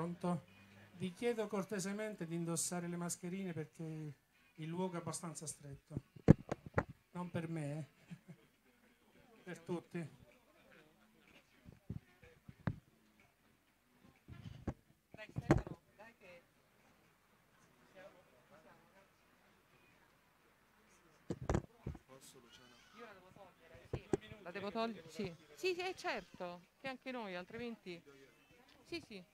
Pronto? Vi chiedo cortesemente di indossare le mascherine perché il luogo è abbastanza stretto. Non per me, eh. per tutti. La devo togliere? Sì, sì, sì certo, che anche noi, altrimenti... Sì, sì.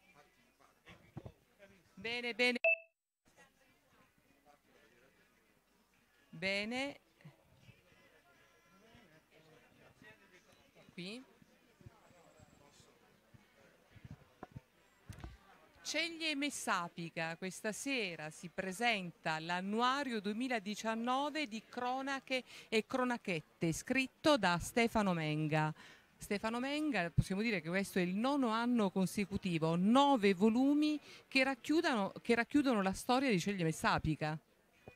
Bene, bene. Bene. Qui. Ceglie Messapica, questa sera si presenta l'annuario 2019 di cronache e cronachette, scritto da Stefano Menga. Stefano Menga, possiamo dire che questo è il nono anno consecutivo, nove volumi che, che racchiudono la storia di Cegliame Messapica.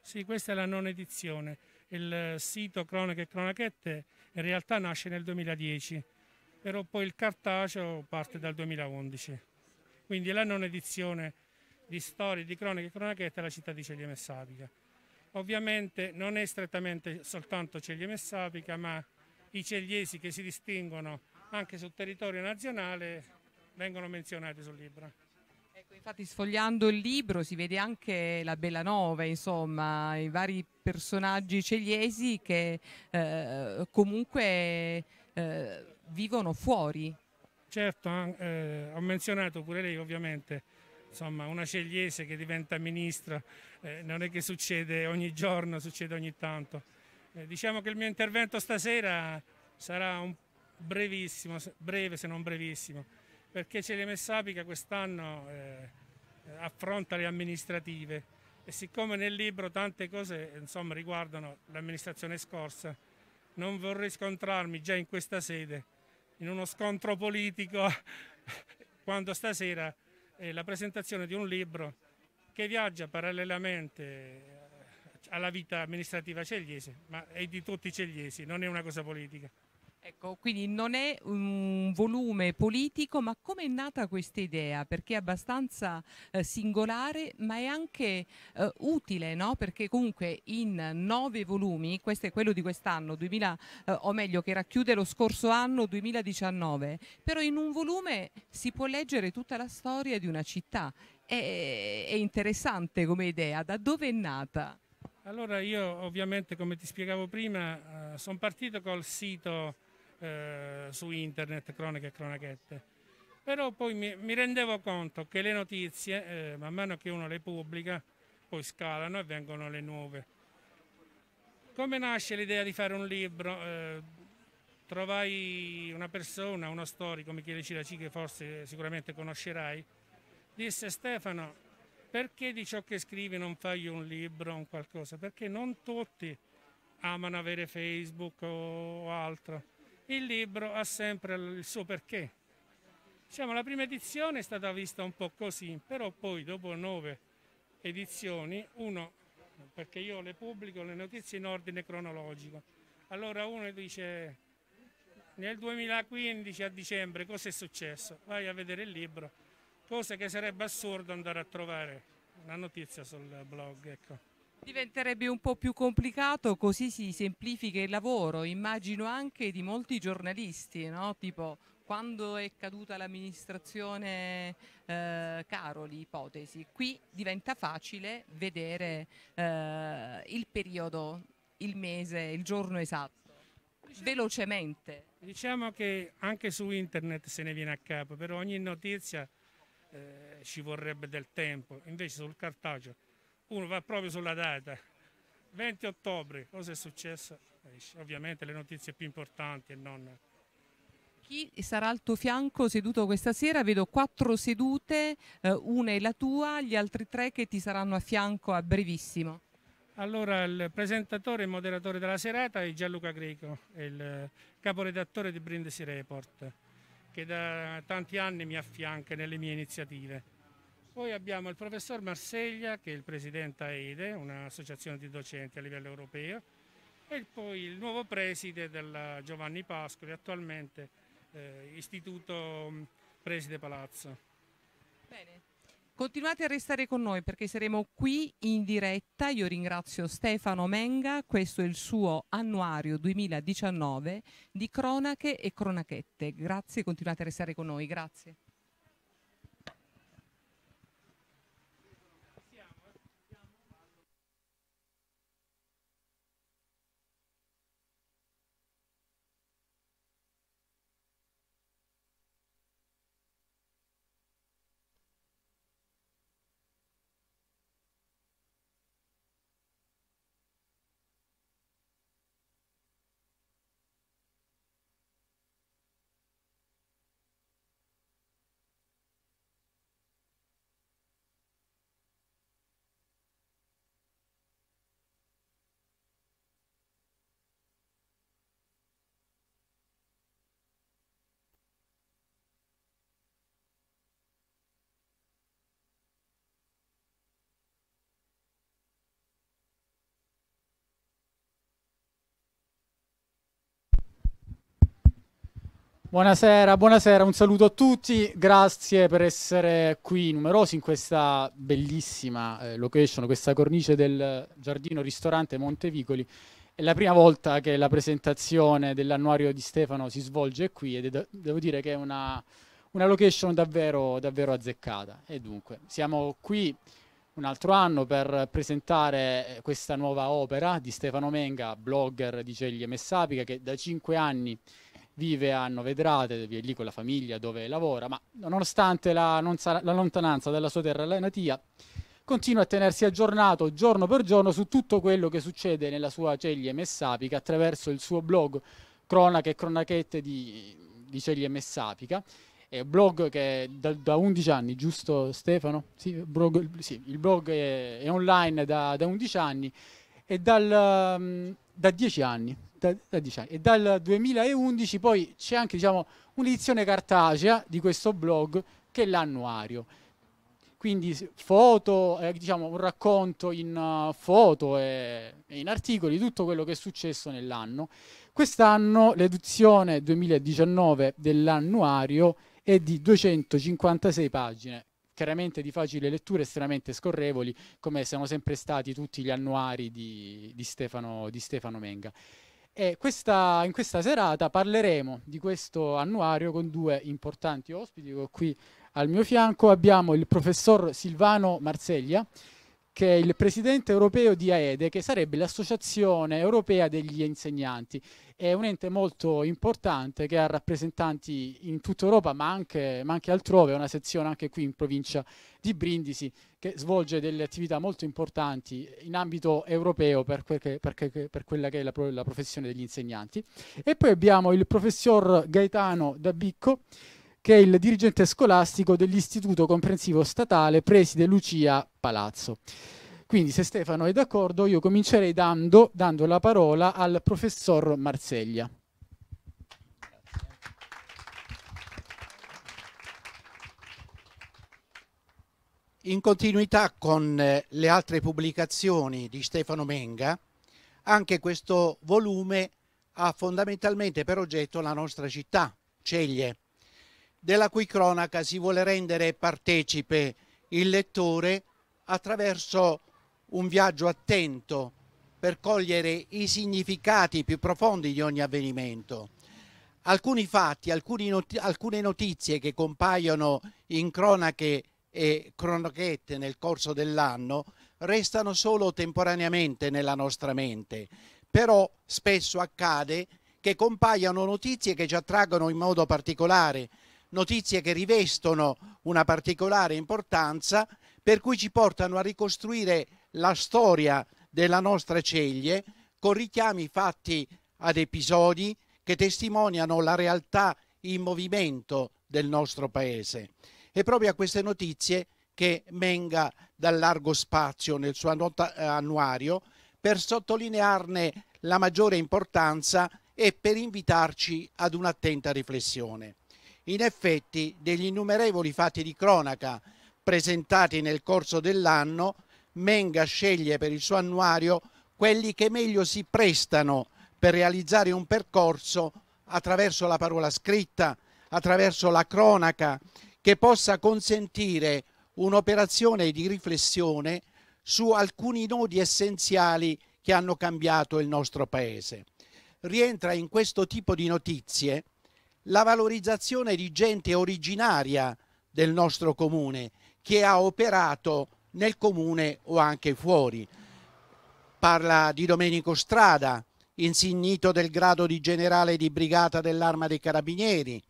Sì, questa è la nona edizione. Il sito Cronache e Cronachette in realtà nasce nel 2010, però poi il cartaceo parte dal 2011. Quindi è la nona edizione di storie, di cronache e cronachette della città di Cegliame Messapica. Ovviamente non è strettamente soltanto Cegliame Messapica, ma i cegliesi che si distinguono anche sul territorio nazionale vengono menzionati sul libro. Ecco, infatti sfogliando il libro si vede anche la Bellanova, insomma, i vari personaggi cegliesi che eh, comunque eh, vivono fuori. Certo, eh, ho menzionato pure lei ovviamente, insomma, una cegliese che diventa ministra, eh, non è che succede ogni giorno, succede ogni tanto. Eh, diciamo che il mio intervento stasera sarà brevissimo, breve se non brevissimo, perché Celeme Sapica quest'anno eh, affronta le amministrative e siccome nel libro tante cose insomma, riguardano l'amministrazione scorsa, non vorrei scontrarmi già in questa sede in uno scontro politico quando stasera è la presentazione di un libro che viaggia parallelamente alla vita amministrativa cegliese, ma è di tutti i cegliesi, non è una cosa politica. Ecco, quindi non è un volume politico, ma come è nata questa idea? Perché è abbastanza eh, singolare, ma è anche eh, utile, no? Perché comunque in nove volumi, questo è quello di quest'anno, 2000, eh, o meglio, che racchiude lo scorso anno 2019, però in un volume si può leggere tutta la storia di una città. è, è interessante come idea, da dove è nata? Allora io ovviamente come ti spiegavo prima eh, sono partito col sito eh, su internet Croniche e Cronachette, però poi mi, mi, rendevo conto che le notizie, eh, man mano che uno le pubblica, poi scalano e vengono le nuove. Come nasce l'idea di fare un libro? Eh, trovai una persona, uno storico, Michele Ciraci, che forse sicuramente conoscerai, disse Stefano perché di ciò che scrivi non fai un libro o qualcosa? Perché non tutti amano avere Facebook o altro. Il libro ha sempre il suo perché. Diciamo, la prima edizione è stata vista un po' così, però poi dopo nove edizioni, uno, perché io le pubblico le notizie in ordine cronologico, allora uno dice nel 2015 a dicembre cosa è successo? Vai a vedere il libro cose che sarebbe assurdo andare a trovare una notizia sul blog. Ecco. Diventerebbe un po' più complicato, così si semplifica il lavoro, immagino anche di molti giornalisti, no? tipo quando è caduta l'amministrazione eh, Caroli, ipotesi, qui diventa facile vedere eh, il periodo, il mese, il giorno esatto, velocemente. Diciamo che anche su internet se ne viene a capo, per ogni notizia eh, ci vorrebbe del tempo, invece sul cartaceo uno va proprio sulla data. 20 ottobre, cosa è successo? Eh, ovviamente le notizie più importanti e non... Chi sarà al tuo fianco seduto questa sera? Vedo quattro sedute, eh, una è la tua, gli altri tre che ti saranno a fianco a brevissimo. Allora, il presentatore e moderatore della serata è Gianluca Greco, il caporedattore di Brindisi Report che da tanti anni mi affianca nelle mie iniziative. Poi abbiamo il professor Marseglia, che è il presidente AEDE, un'associazione di docenti a livello europeo, e poi il nuovo preside del Giovanni Pascoli, attualmente eh, istituto preside Palazzo. Bene. Continuate a restare con noi perché saremo qui in diretta. Io ringrazio Stefano Menga, questo è il suo annuario 2019 di cronache e cronachette. Grazie, continuate a restare con noi. Grazie. Buonasera, buonasera, un saluto a tutti, grazie per essere qui numerosi in questa bellissima eh, location, questa cornice del giardino ristorante Montevicoli. È la prima volta che la presentazione dell'annuario di Stefano si svolge qui e de devo dire che è una, una location davvero, davvero azzeccata. E dunque, siamo qui un altro anno per presentare questa nuova opera di Stefano Menga, blogger di Ceglie Messapica, che da cinque anni vive a Novedrate, vive lì con la famiglia dove lavora, ma nonostante la, non sa- la lontananza dalla sua terra natia, continua a tenersi aggiornato giorno per giorno su tutto quello che succede nella sua ceglia messapica attraverso il suo blog Cronache e Cronachette di, di Ceglie Messapica. È un blog che da, da 11 anni, giusto Stefano? Sì, blog, sì il blog è, è online da, da, 11 anni e dal, da dieci anni. Da, da dieci anni. E dal 2011 poi c'è anche diciamo, un'edizione cartacea di questo blog che è l'annuario. Quindi foto, eh, diciamo, un racconto in uh, foto e, e in articoli di tutto quello che è successo nell'anno. Quest'anno l'edizione 2019 dell'annuario è di 256 pagine, chiaramente di facile lettura, estremamente scorrevoli, come siamo sempre stati tutti gli annuari di, di, Stefano, di Stefano, Menga. Questa, in questa serata parleremo di questo annuario con due importanti ospiti. Qui al mio fianco abbiamo il professor Silvano Marseglia, che è il presidente europeo di AEDE, che sarebbe l'Associazione Europea degli Insegnanti. È un ente molto importante che ha rappresentanti in tutta Europa, ma anche, ma anche altrove, una sezione anche qui in provincia di Brindisi, che svolge delle attività molto importanti in ambito europeo per, quel che, per, che, per quella che è la, la professione degli insegnanti. E poi abbiamo il professor Gaetano Dabicco, che è il dirigente scolastico dell'Istituto Comprensivo Statale Preside Lucia Palazzo. Quindi se Stefano è d'accordo io comincerei dando, dando la parola al professor Marseglia. In continuità con eh, le altre pubblicazioni di Stefano Menga, anche questo volume ha fondamentalmente per oggetto la nostra città, Ceglie, della cui cronaca si vuole rendere partecipe il lettore attraverso un viaggio attento per cogliere i significati più profondi di ogni avvenimento. Alcuni fatti, alcune notizie che compaiono in cronache e cronachette nel corso dell'anno restano solo temporaneamente nella nostra mente, però spesso accade che compaiano notizie che ci attraggono in modo particolare, notizie che rivestono una particolare importanza per cui ci portano a ricostruire la storia della nostra Ceglie con richiami fatti ad episodi che testimoniano la realtà in movimento del nostro paese. E proprio a queste notizie che Menga dà largo spazio nel suo eh, annuario per sottolinearne la maggiore importanza e per invitarci ad un'attenta riflessione. In effetti, degli innumerevoli fatti di cronaca presentati nel corso dell'anno, Menga sceglie per il suo annuario quelli che meglio si prestano per realizzare un percorso attraverso la parola scritta, attraverso la cronaca, che possa consentire un'operazione di riflessione su alcuni nodi essenziali che hanno cambiato il nostro Paese. Rientra in questo tipo di notizie la valorizzazione di gente originaria del nostro comune che ha operato nel comune o anche fuori. Parla di Domenico Strada, insignito del grado di generale di brigata dell'Arma dei Carabinieri,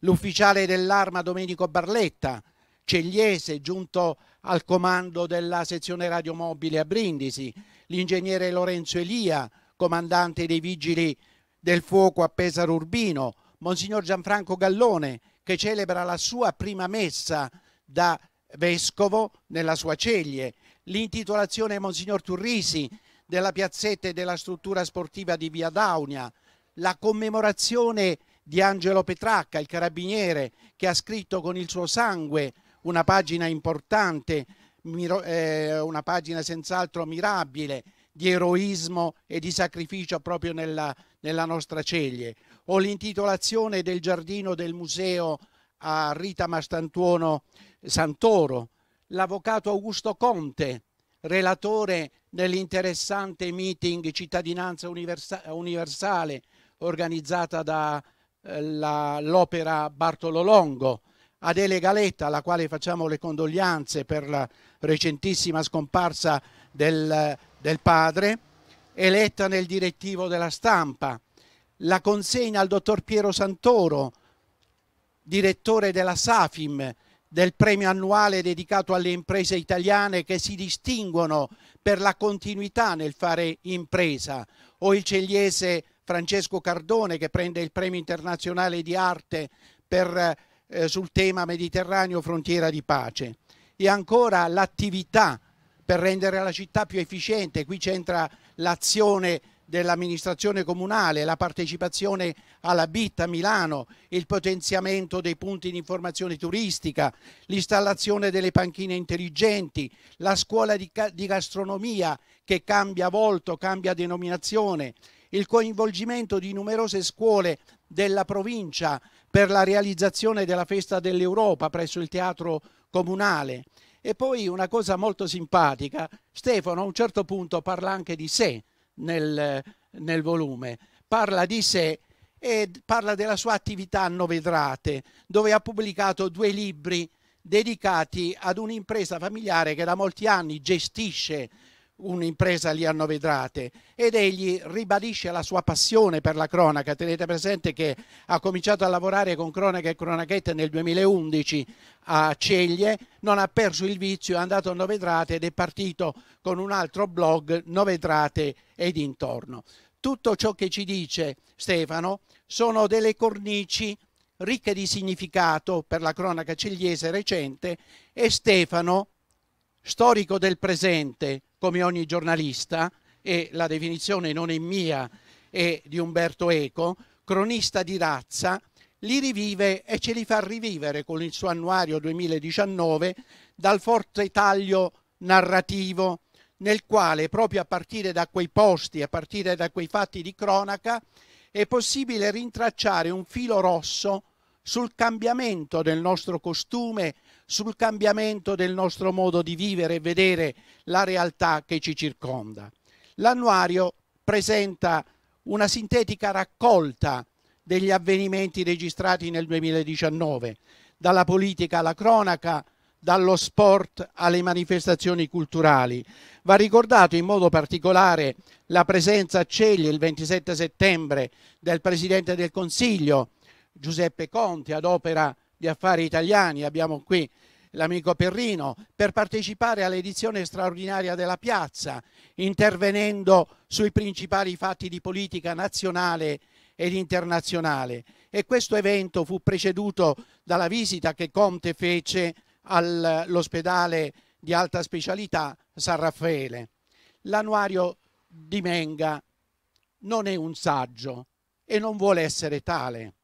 l'ufficiale dell'Arma Domenico Barletta, Cegliese giunto al comando della sezione radiomobile a Brindisi, l'ingegnere Lorenzo Elia, comandante dei vigili del fuoco a Pesaro Urbino, Monsignor Gianfranco Gallone che celebra la sua prima messa da vescovo nella sua ceglie, l'intitolazione Monsignor Turrisi della piazzetta e della struttura sportiva di Via Daunia, la commemorazione di Angelo Petracca, il carabiniere, che ha scritto con il suo sangue una pagina importante, eh, una pagina senz'altro mirabile di eroismo e di sacrificio proprio nella, nella nostra ceglie o l'intitolazione del giardino del museo a Rita Mastantuono Santoro, l'avvocato Augusto Conte, relatore nell'interessante meeting Cittadinanza Universale organizzata dall'opera eh, Bartolo Longo, Adele Galetta, alla quale facciamo le condoglianze per la recentissima scomparsa del, del padre, eletta nel direttivo della stampa, la consegna al dottor Piero Santoro, direttore della Safim, del premio annuale dedicato alle imprese italiane che si distinguono per la continuità nel fare impresa, o il cegliese Francesco Cardone che prende il premio internazionale di arte per, eh, sul tema Mediterraneo frontiera di pace. E ancora l'attività per rendere la città più efficiente, qui c'entra l'azione dell'amministrazione comunale, la partecipazione alla BIT a Milano, il potenziamento dei punti di informazione turistica, l'installazione delle panchine intelligenti, la scuola di, di gastronomia che cambia volto, cambia denominazione, il coinvolgimento di numerose scuole della provincia per la realizzazione della Festa dell'Europa presso il Teatro Comunale. E poi una cosa molto simpatica, Stefano a un certo punto parla anche di sé, nel, nel volume. Parla di sé e parla della sua attività a Novedrate, dove ha pubblicato due libri dedicati ad un'impresa familiare che da molti anni gestisce un'impresa lì a Novedrate ed egli ribadisce la sua passione per la cronaca. Tenete presente che ha cominciato a lavorare con cronaca e Cronachette nel 2011 a Ceglie, non ha perso il vizio, è andato a Novedrate ed è partito con un altro blog Novedrate e intorno. Tutto ciò che ci dice Stefano sono delle cornici ricche di significato per la cronaca cigliese recente e Stefano, storico del presente come ogni giornalista, e la definizione non è mia, è di Umberto Eco, cronista di razza, li rivive e ce li fa rivivere con il suo annuario 2019 dal forte taglio narrativo nel quale proprio a partire da quei posti, a partire da quei fatti di cronaca, è possibile rintracciare un filo rosso sul cambiamento del nostro costume, sul cambiamento del nostro modo di vivere e vedere la realtà che ci circonda. L'annuario presenta una sintetica raccolta degli avvenimenti registrati nel 2019, dalla politica alla cronaca, dallo sport alle manifestazioni culturali. Va ricordato in modo particolare la presenza a Ceglie il 27 settembre del Presidente del Consiglio Giuseppe Conte ad opera di Affari Italiani, abbiamo qui l'amico Perrino, per partecipare all'edizione straordinaria della piazza, intervenendo sui principali fatti di politica nazionale ed internazionale. E questo evento fu preceduto dalla visita che Conte fece all'ospedale di alta specialità San Raffaele. L'annuario di Menga non è un saggio e non vuole essere tale,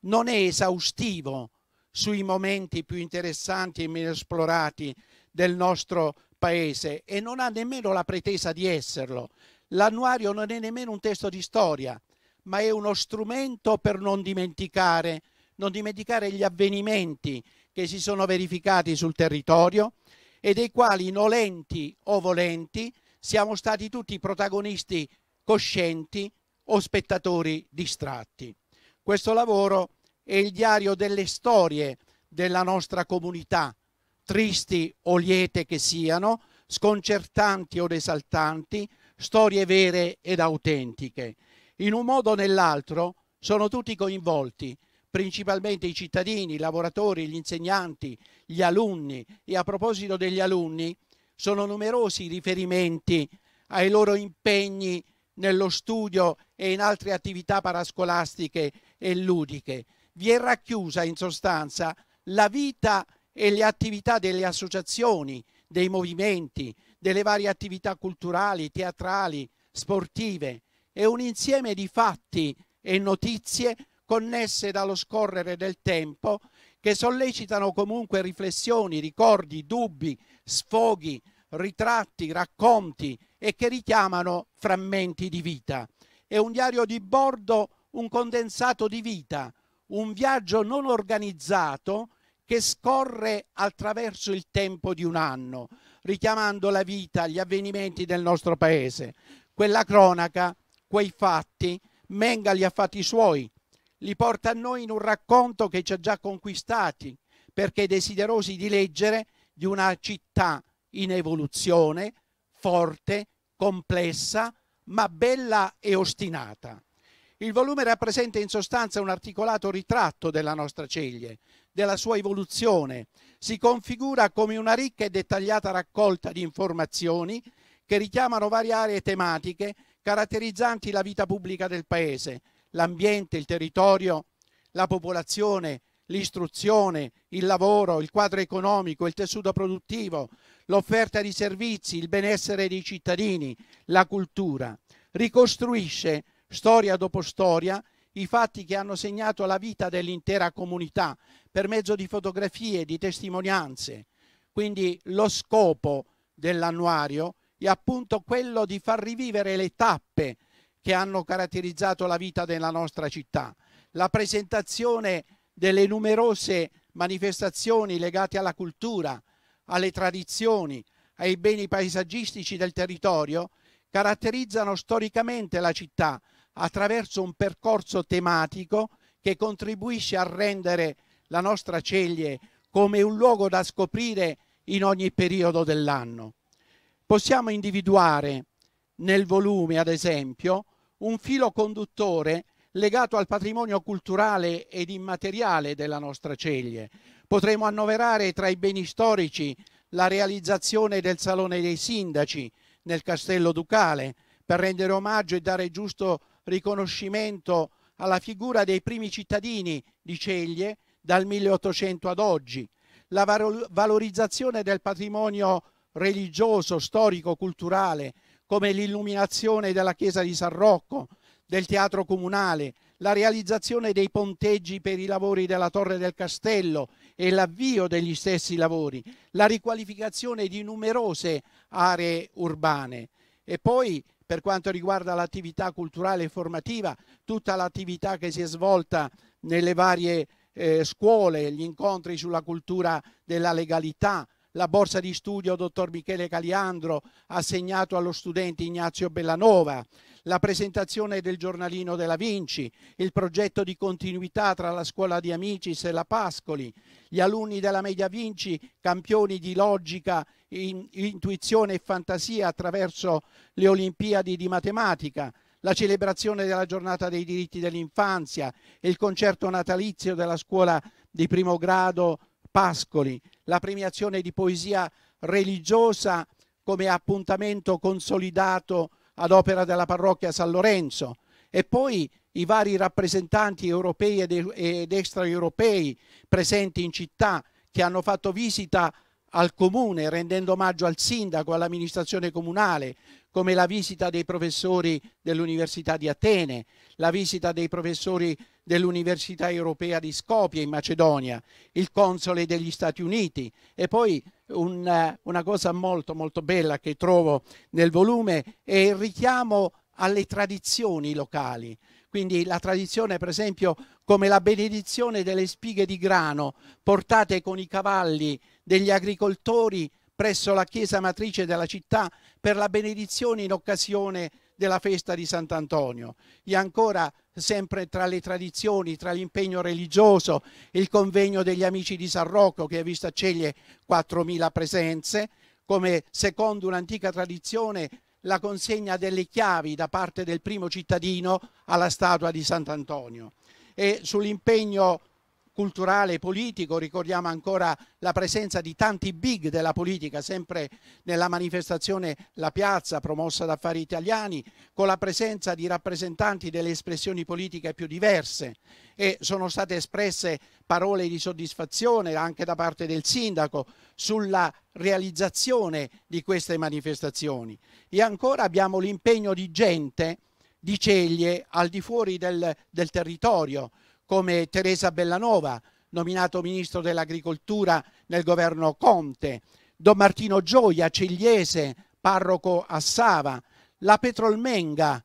non è esaustivo sui momenti più interessanti e meno esplorati del nostro paese e non ha nemmeno la pretesa di esserlo. L'annuario non è nemmeno un testo di storia, ma è uno strumento per non dimenticare, non dimenticare gli avvenimenti che si sono verificati sul territorio e dei quali, nolenti o volenti, siamo stati tutti protagonisti coscienti o spettatori distratti. Questo lavoro è il diario delle storie della nostra comunità, tristi o liete che siano, sconcertanti o esaltanti, storie vere ed autentiche. In un modo o nell'altro sono tutti coinvolti principalmente i cittadini, i lavoratori, gli insegnanti, gli alunni e a proposito degli alunni sono numerosi i riferimenti ai loro impegni nello studio e in altre attività parascolastiche e ludiche. Vi è racchiusa in sostanza la vita e le attività delle associazioni, dei movimenti, delle varie attività culturali, teatrali, sportive. È un insieme di fatti e notizie connesse dallo scorrere del tempo che sollecitano comunque riflessioni, ricordi, dubbi, sfoghi, ritratti, racconti e che richiamano frammenti di vita. È un diario di bordo, un condensato di vita, un viaggio non organizzato che scorre attraverso il tempo di un anno, richiamando la vita, gli avvenimenti del nostro paese. Quella cronaca, quei fatti, Menga li ha fatti suoi, li porta a noi in un racconto che ci ha già conquistati, perché desiderosi di leggere di una città in evoluzione, forte, complessa, ma bella e ostinata. Il volume rappresenta in sostanza un articolato ritratto della nostra Ceglie, della sua evoluzione. Si configura come una ricca e dettagliata raccolta di informazioni che richiamano varie aree tematiche caratterizzanti la vita pubblica del Paese, l'ambiente, il territorio, la popolazione, l'istruzione, il lavoro, il quadro economico, il tessuto produttivo, l'offerta di servizi, il benessere dei cittadini, la cultura. Ricostruisce, storia dopo storia, i fatti che hanno segnato la vita dell'intera comunità per mezzo di fotografie, di testimonianze. Quindi lo scopo dell'annuario è appunto quello di far rivivere le tappe che hanno caratterizzato la vita della nostra città. La presentazione delle numerose manifestazioni legate alla cultura, alle tradizioni, ai beni paesaggistici del territorio caratterizzano storicamente la città attraverso un percorso tematico che contribuisce a rendere la nostra Ceglie come un luogo da scoprire in ogni periodo dell'anno. Possiamo individuare nel volume, ad esempio, un filo conduttore legato al patrimonio culturale ed immateriale della nostra Ceglie. Potremo annoverare tra i beni storici la realizzazione del Salone dei Sindaci nel Castello Ducale per rendere omaggio e dare giusto riconoscimento alla figura dei primi cittadini di Ceglie dal 1800 ad oggi, la valorizzazione del patrimonio religioso, storico, culturale come l'illuminazione della chiesa di San Rocco, del teatro comunale, la realizzazione dei ponteggi per i lavori della torre del castello e l'avvio degli stessi lavori, la riqualificazione di numerose aree urbane e poi per quanto riguarda l'attività culturale e formativa, tutta l'attività che si è svolta nelle varie eh, scuole, gli incontri sulla cultura della legalità, la borsa di studio dottor Michele Caliandro assegnato allo studente Ignazio Bellanova, la presentazione del giornalino della Vinci, il progetto di continuità tra la scuola di Amicis e la Pascoli, gli alunni della Media Vinci, campioni di logica, in, intuizione e fantasia attraverso le Olimpiadi di matematica, la celebrazione della giornata dei diritti dell'infanzia, il concerto natalizio della scuola di primo grado Pascoli, la premiazione di poesia religiosa come appuntamento consolidato ad opera della parrocchia San Lorenzo e poi i vari rappresentanti europei ed extraeuropei presenti in città che hanno fatto visita a al comune, rendendo omaggio al sindaco, all'amministrazione comunale, come la visita dei professori dell'Università di Atene, la visita dei professori dell'Università Europea di Skopje in Macedonia, il console degli Stati Uniti e poi un, una cosa molto molto bella che trovo nel volume è il richiamo alle tradizioni locali. Quindi la tradizione, per esempio, come la benedizione delle spighe di grano portate con i cavalli degli agricoltori presso la chiesa matrice della città per la benedizione in occasione della festa di Sant'Antonio. E ancora sempre tra le tradizioni, tra l'impegno religioso, il convegno degli amici di San Rocco che ha visto acceglie 4.000 presenze, come secondo un'antica tradizione la consegna delle chiavi da parte del primo cittadino alla statua di Sant'Antonio e sull'impegno culturale e politico, ricordiamo ancora la presenza di tanti big della politica, sempre nella manifestazione La Piazza promossa da Affari Italiani, con la presenza di rappresentanti delle espressioni politiche più diverse e sono state espresse parole di soddisfazione anche da parte del sindaco sulla realizzazione di queste manifestazioni. E ancora abbiamo l'impegno di gente di ceglie al di fuori del, del territorio, come Teresa Bellanova, nominato ministro dell'agricoltura nel governo Conte, Don Martino Gioia, cegliese, parroco a Sava, la Petrolmenga,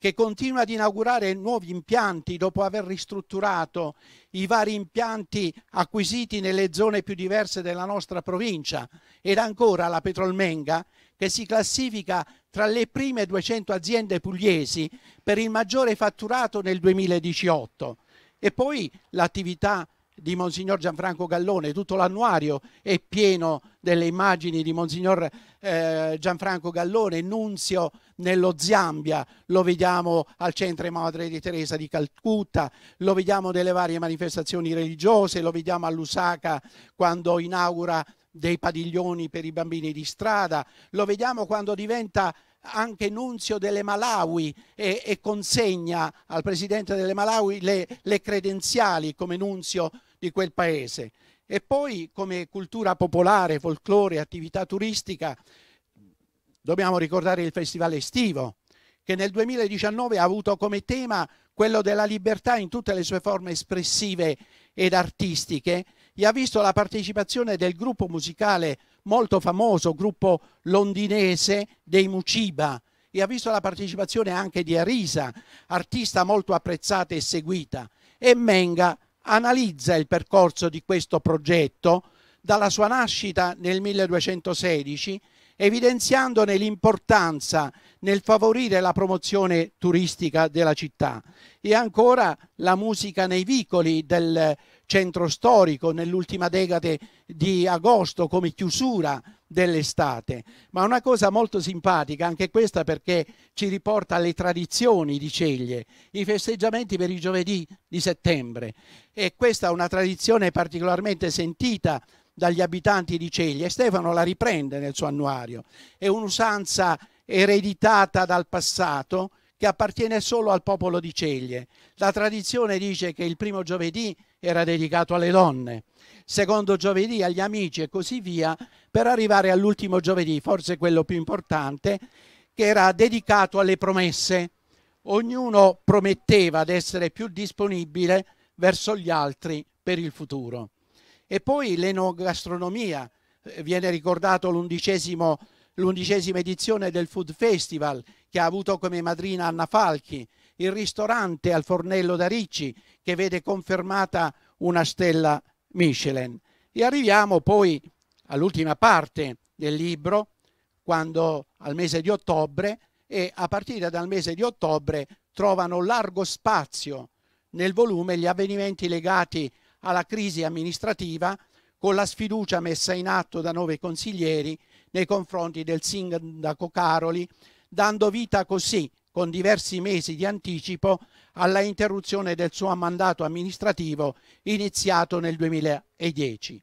che continua ad inaugurare nuovi impianti dopo aver ristrutturato i vari impianti acquisiti nelle zone più diverse della nostra provincia ed ancora la Petrolmenga che si classifica tra le prime 200 aziende pugliesi per il maggiore fatturato nel 2018 e poi l'attività di Monsignor Gianfranco Gallone, tutto l'annuario è pieno delle immagini di Monsignor eh, Gianfranco Gallone, nunzio nello Zambia, lo vediamo al centro Madre di Teresa di Calcutta, lo vediamo nelle varie manifestazioni religiose, lo vediamo all'Usaca quando inaugura dei padiglioni per i bambini di strada, lo vediamo quando diventa anche nunzio delle Malawi e, e consegna al presidente delle Malawi le, le credenziali come nunzio di quel paese. E poi come cultura popolare, folklore, attività turistica, dobbiamo ricordare il festival estivo, che nel 2019 ha avuto come tema quello della libertà in tutte le sue forme espressive ed artistiche e ha visto la partecipazione del gruppo musicale molto famoso, gruppo londinese dei Muciba, e ha visto la partecipazione anche di Arisa, artista molto apprezzata e seguita. E Menga analizza il percorso di questo progetto dalla sua nascita nel 1216, evidenziandone l'importanza nel favorire la promozione turistica della città e ancora la musica nei vicoli del centro storico nell'ultima decade di agosto come chiusura dell'estate, ma una cosa molto simpatica anche questa perché ci riporta alle tradizioni di Ceglie, i festeggiamenti per il giovedì di settembre e questa è una tradizione particolarmente sentita dagli abitanti di Ceglie e Stefano la riprende nel suo annuario, è un'usanza ereditata dal passato che appartiene solo al popolo di Ceglie. La tradizione dice che il primo giovedì era dedicato alle donne, secondo giovedì agli amici e così via, per arrivare all'ultimo giovedì, forse quello più importante, che era dedicato alle promesse. Ognuno prometteva di essere più disponibile verso gli altri per il futuro. E poi l'enogastronomia, eh, viene ricordato l'undicesima edizione del Food Festival che ha avuto come madrina Anna Falchi, il ristorante al fornello da Ricci che vede confermata una stella Michelin. E arriviamo poi all'ultima parte del libro, quando al mese di ottobre e a partire dal mese di ottobre trovano largo spazio nel volume gli avvenimenti legati alla crisi amministrativa con la sfiducia messa in atto da nove consiglieri nei confronti del sindaco Caroli dando vita così, con diversi mesi di anticipo, alla interruzione del suo mandato amministrativo iniziato nel 2010.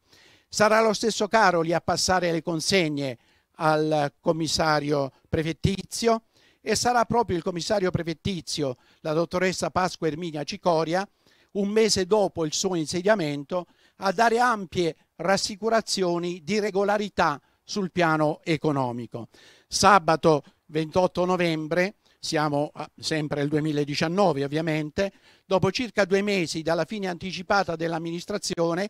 Sarà lo stesso Caroli a passare le consegne al commissario prefettizio e sarà proprio il commissario prefettizio, la dottoressa Pasqua Erminia Cicoria, un mese dopo il suo insediamento, a dare ampie rassicurazioni di regolarità sul piano economico. Sabato 28 novembre, siamo sempre il 2019 ovviamente, dopo circa due mesi dalla fine anticipata dell'amministrazione,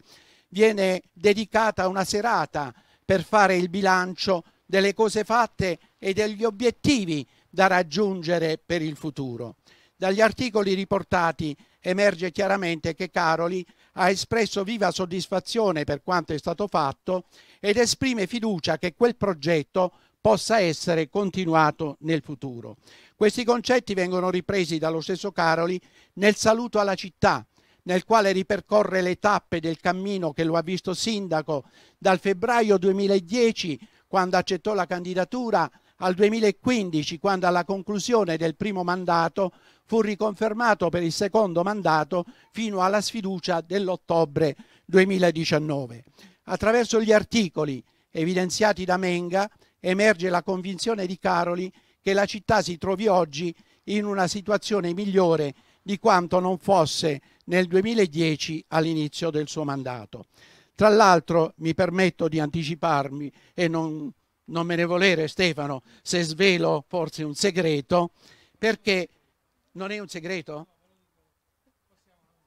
viene dedicata una serata per fare il bilancio delle cose fatte e degli obiettivi da raggiungere per il futuro. Dagli articoli riportati emerge chiaramente che Caroli ha espresso viva soddisfazione per quanto è stato fatto ed esprime fiducia che quel progetto possa essere continuato nel futuro. Questi concetti vengono ripresi dallo stesso Caroli nel saluto alla città, nel quale ripercorre le tappe del cammino che lo ha visto sindaco dal febbraio 2010, quando accettò la candidatura, al 2015, quando alla conclusione del primo mandato fu riconfermato per il secondo mandato fino alla sfiducia dell'ottobre 2019. Attraverso gli articoli evidenziati da Menga, emerge la convinzione di Caroli che la città si trovi oggi in una situazione migliore di quanto non fosse nel 2010 all'inizio del suo mandato. Tra l'altro mi permetto di anticiparmi e non, non me ne volere Stefano se svelo forse un segreto, perché non è un segreto?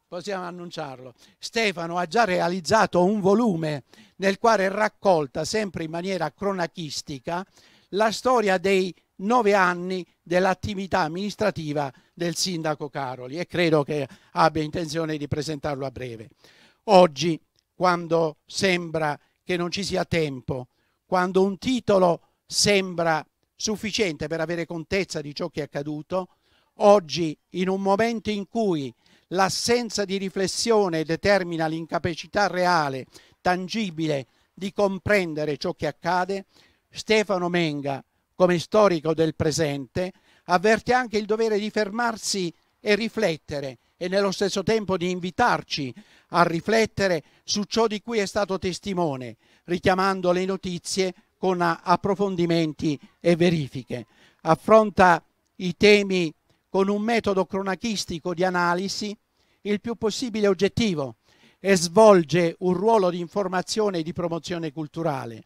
possiamo annunciarlo. Stefano ha già realizzato un volume nel quale raccolta sempre in maniera cronachistica la storia dei nove anni dell'attività amministrativa del sindaco Caroli e credo che abbia intenzione di presentarlo a breve. Oggi, quando sembra che non ci sia tempo, quando un titolo sembra sufficiente per avere contezza di ciò che è accaduto, oggi in un momento in cui L'assenza di riflessione determina l'incapacità reale, tangibile, di comprendere ciò che accade, Stefano Menga, come storico del presente, avverte anche il dovere di fermarsi e riflettere e nello stesso tempo di invitarci a riflettere su ciò di cui è stato testimone, richiamando le notizie con approfondimenti e verifiche. Affronta i temi con un metodo cronachistico di analisi il più possibile oggettivo e svolge un ruolo di informazione e di promozione culturale.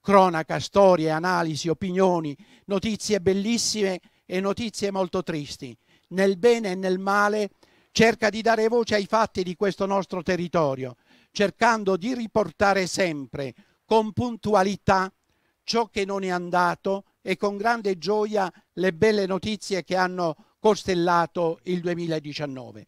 Cronaca, storie, analisi, opinioni, notizie bellissime e notizie molto tristi. Nel bene e nel male cerca di dare voce ai fatti di questo nostro territorio, cercando di riportare sempre con puntualità ciò che non è andato e con grande gioia le belle notizie che hanno costellato il 2019.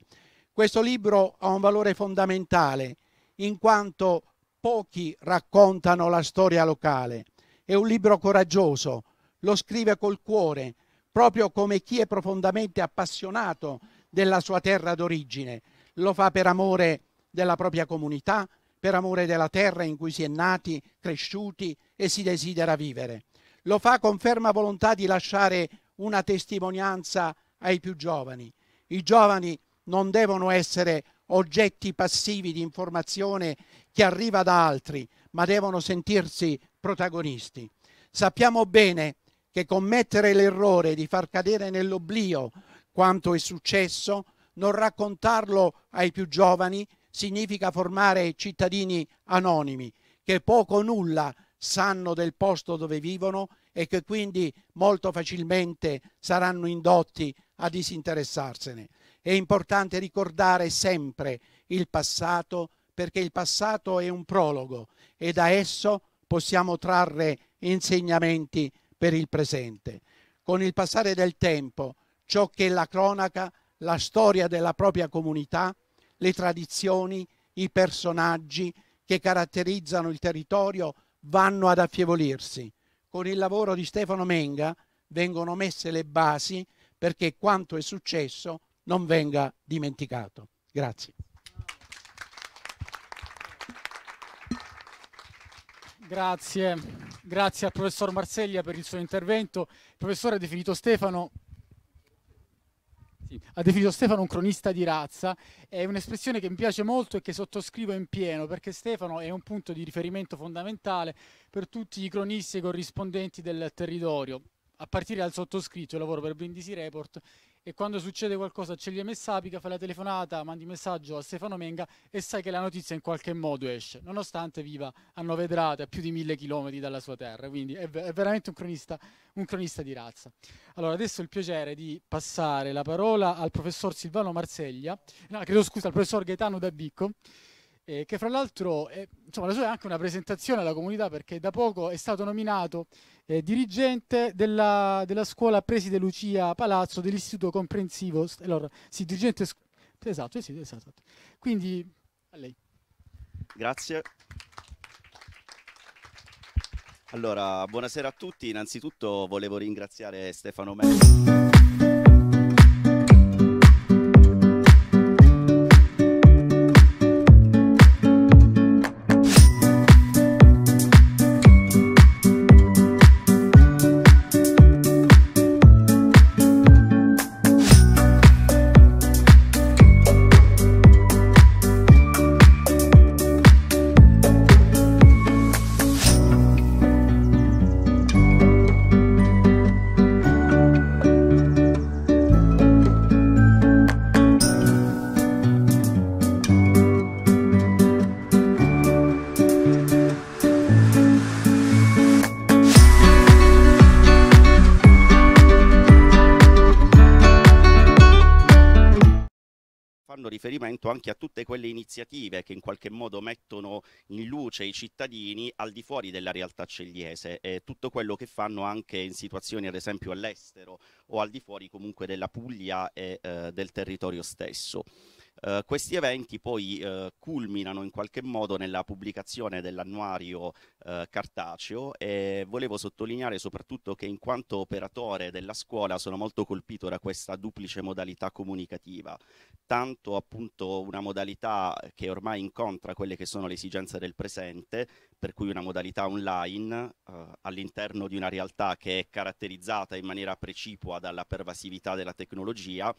Questo libro ha un valore fondamentale in quanto pochi raccontano la storia locale. È un libro coraggioso, lo scrive col cuore, proprio come chi è profondamente appassionato della sua terra d'origine. Lo fa per amore della propria comunità, per amore della terra in cui si è nati, cresciuti e si desidera vivere. Lo fa con ferma volontà di lasciare una testimonianza ai più giovani. I giovani non devono essere oggetti passivi di informazione che arriva da altri, ma devono sentirsi protagonisti. Sappiamo bene che commettere l'errore di far cadere nell'oblio quanto è successo, non raccontarlo ai più giovani, significa formare cittadini anonimi che poco o nulla sanno del posto dove vivono e che quindi molto facilmente saranno indotti a disinteressarsene. È importante ricordare sempre il passato perché il passato è un prologo e da esso possiamo trarre insegnamenti per il presente. Con il passare del tempo, ciò che la cronaca, la storia della propria comunità, le tradizioni, i personaggi che caratterizzano il territorio vanno ad affievolirsi. Con il lavoro di Stefano Menga vengono messe le basi perché quanto è successo non venga dimenticato. Grazie. Grazie, grazie al professor Marseglia per il suo intervento. Il professore ha definito Stefano ha definito Stefano un cronista di razza, è un'espressione che mi piace molto e che sottoscrivo in pieno perché Stefano è un punto di riferimento fondamentale per tutti i cronisti e corrispondenti del territorio a partire dal sottoscritto, io lavoro per Brindisi Report e quando succede qualcosa c'è l'IMS Sapica, fai la telefonata, mandi messaggio a Stefano Menga e sai che la notizia in qualche modo esce, nonostante viva a Novedrate, a più di mille chilometri dalla sua terra, quindi è, è veramente un cronista, un cronista, di razza. Allora, adesso ho il piacere di passare la parola al professor Silvano Marseglia, no, credo scusa, al professor Gaetano Dabicco, eh, che fra l'altro eh, la sua è anche una presentazione alla comunità perché da poco è stato nominato eh, dirigente della, della, scuola Preside Lucia Palazzo dell'Istituto Comprensivo, eh, allora, sì, dirigente, esatto, sì, esatto, quindi a lei. Grazie. Allora, buonasera a tutti, innanzitutto volevo ringraziare Stefano Melli. anche a tutte quelle iniziative che in qualche modo mettono in luce i cittadini al di fuori della realtà cegliese, e tutto quello che fanno anche in situazioni ad esempio all'estero o al di fuori comunque della Puglia e eh, del territorio stesso. Eh, questi eventi poi eh, culminano in qualche modo nella pubblicazione dell'annuario eh, cartaceo e volevo sottolineare soprattutto che in quanto operatore della scuola sono molto colpito da questa duplice modalità comunicativa, tanto appunto una modalità che ormai incontra quelle che sono le esigenze del presente, per cui una modalità online eh, all'interno di una realtà che è caratterizzata in maniera precipua dalla pervasività della tecnologia,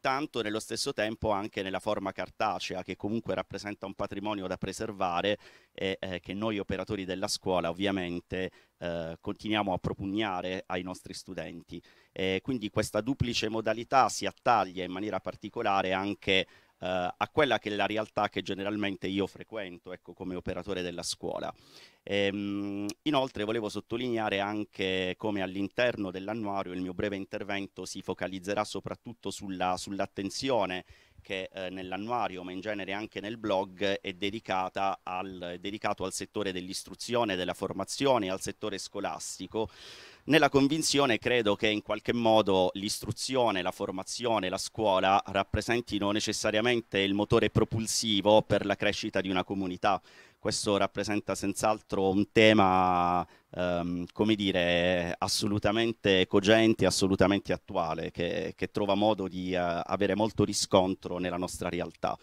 tanto nello stesso tempo anche nella forma cartacea che comunque rappresenta un patrimonio da preservare e eh, che noi operatori della scuola ovviamente eh, continuiamo a propugnare ai nostri studenti. E quindi questa duplice modalità si attaglia in maniera particolare anche eh, a quella che è la realtà che generalmente io frequento ecco, come operatore della scuola. Ehm, inoltre volevo sottolineare anche come all'interno dell'annuario il mio breve intervento si focalizzerà soprattutto sulla, sull'attenzione che eh, nell'annuario, ma in genere anche nel blog, è, dedicata al, è dedicato al settore dell'istruzione, della formazione, al settore scolastico, nella convinzione credo che in qualche modo l'istruzione, la formazione, la scuola rappresentino necessariamente il motore propulsivo per la crescita di una comunità. Questo rappresenta senz'altro un tema, ehm, come dire, assolutamente cogente, assolutamente attuale, che, che trova modo di eh, avere molto riscontro nella nostra realtà.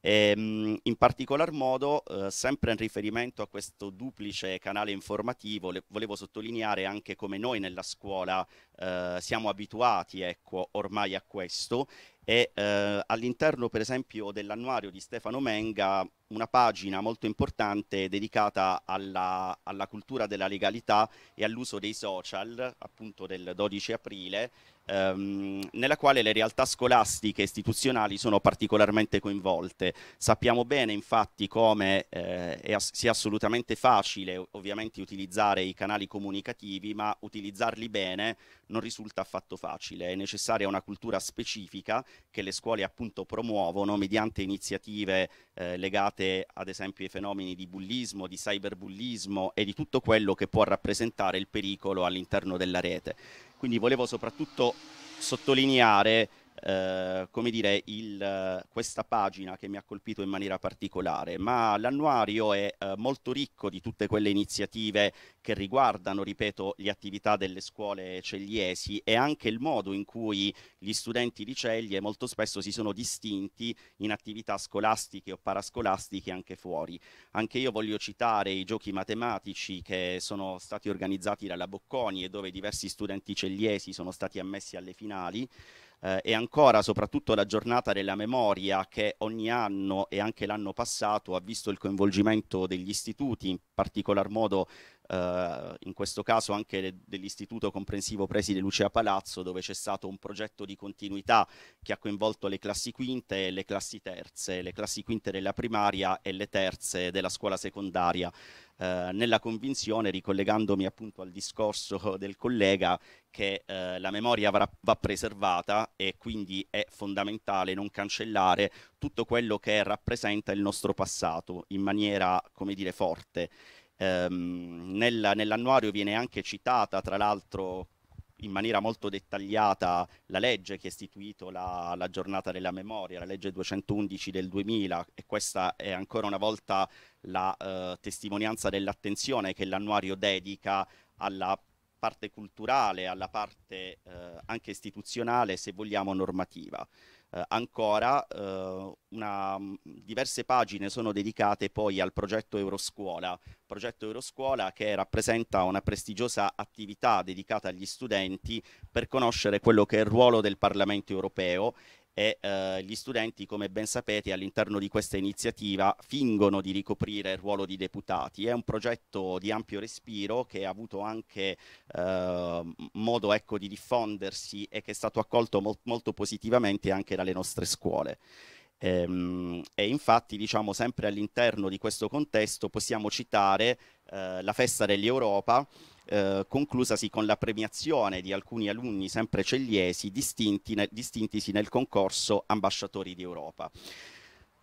Ehm, in particolar modo, eh, sempre in riferimento a questo duplice canale informativo, le, volevo sottolineare anche come noi nella scuola eh, siamo abituati ecco, ormai a questo e eh, all'interno per esempio dell'annuario di Stefano Menga una pagina molto importante dedicata alla, alla, cultura della legalità e all'uso dei social, appunto del 12 aprile, ehm, nella quale le realtà scolastiche e istituzionali sono particolarmente coinvolte. Sappiamo bene infatti come eh, è ass- sia assolutamente facile ovviamente utilizzare i canali comunicativi, ma utilizzarli bene non risulta affatto facile. È necessaria una cultura specifica che le scuole appunto promuovono mediante iniziative eh, legate legate ad esempio ai fenomeni di bullismo, di cyberbullismo e di tutto quello che può rappresentare il pericolo all'interno della rete. Quindi volevo soprattutto sottolineare eh, come dire, il, eh, questa pagina che mi ha colpito in maniera particolare, ma l'annuario è eh, molto ricco di tutte quelle iniziative che riguardano, ripeto, le attività delle scuole cegliesi e anche il modo in cui gli studenti di Ceglie molto spesso si sono distinti in attività scolastiche o parascolastiche anche fuori. Anche io voglio citare i giochi matematici che sono stati organizzati dalla Bocconi e dove diversi studenti cegliesi sono stati ammessi alle finali eh, e ancora soprattutto la giornata della memoria che ogni anno e anche l'anno passato ha visto il coinvolgimento degli istituti, in particolar modo Uh, in questo caso anche dell'istituto comprensivo preside Lucia Palazzo, dove c'è stato un progetto di continuità che ha coinvolto le classi quinte e le classi terze, le classi quinte della primaria e le terze della scuola secondaria. Eh, nella convinzione, ricollegandomi appunto al discorso del collega, che eh, la memoria va, va preservata e quindi è fondamentale non cancellare tutto quello che rappresenta il nostro passato in maniera, come dire, forte. Ehm, nella, nell'annuario viene anche citata, tra l'altro, in maniera molto dettagliata la legge che ha istituito la, la, giornata della memoria, la legge 211 del 2000 e questa è ancora una volta la eh, testimonianza dell'attenzione che l'annuario dedica alla parte culturale, alla parte eh, anche istituzionale, se vogliamo normativa. Eh, ancora eh, una, mm, diverse pagine sono dedicate poi al progetto Euroscuola, progetto Euroscuola che rappresenta una prestigiosa attività dedicata agli studenti per conoscere quello che è il ruolo del Parlamento europeo e eh, gli studenti, come ben sapete, all'interno di questa iniziativa fingono di ricoprire il ruolo di deputati. È un progetto di ampio respiro che ha avuto anche eh, modo ecco, di diffondersi e che è stato accolto mol- molto positivamente anche dalle nostre scuole. Ehm, e infatti, diciamo, sempre all'interno di questo contesto possiamo citare eh, la Festa dell'Europa, eh, conclusasi con la premiazione di alcuni alunni sempre celiesi distintisi nel concorso Ambasciatori d'Europa.